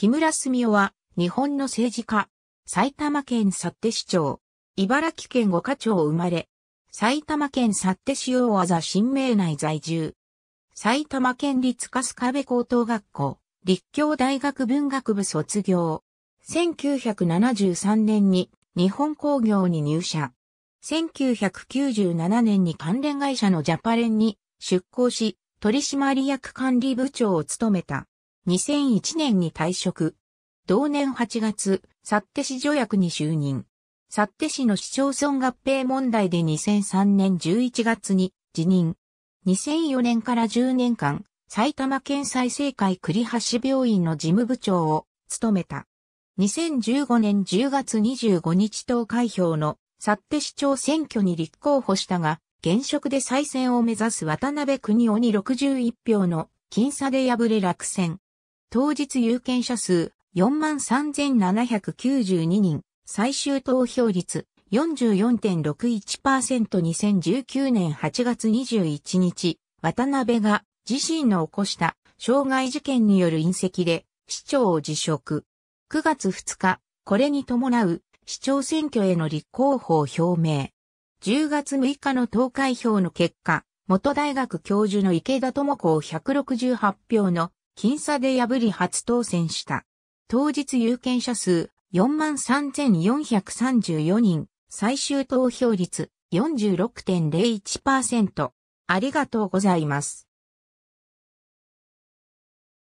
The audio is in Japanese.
木村澄夫は、日本の政治家、埼玉県幸手市長、茨城県五課長生まれ、埼玉県幸手市大和新名内在住、埼玉県立春日部高等学校、立教大学文学部卒業、1973年に日本工業に入社、1997年に関連会社のジャパレンに出向し、取締役管理部長を務めた。2001年に退職。同年8月、ッ手市条約に就任。ッ手市の市町村合併問題で2003年11月に辞任。2004年から10年間、埼玉県再生会栗橋病院の事務部長を務めた。2015年10月25日投開票のッ手市長選挙に立候補したが、現職で再選を目指す渡辺国夫に61票の僅差で敗れ落選。当日有権者数43,792人、最終投票率 44.61%2019 年8月21日、渡辺が自身の起こした障害事件による隕石で市長を辞職。9月2日、これに伴う市長選挙への立候補を表明。10月6日の投開票の結果、元大学教授の池田智子を168票の僅差で破り初当選した。当日有権者数43,434人、最終投票率46.01%。ありがとうございます。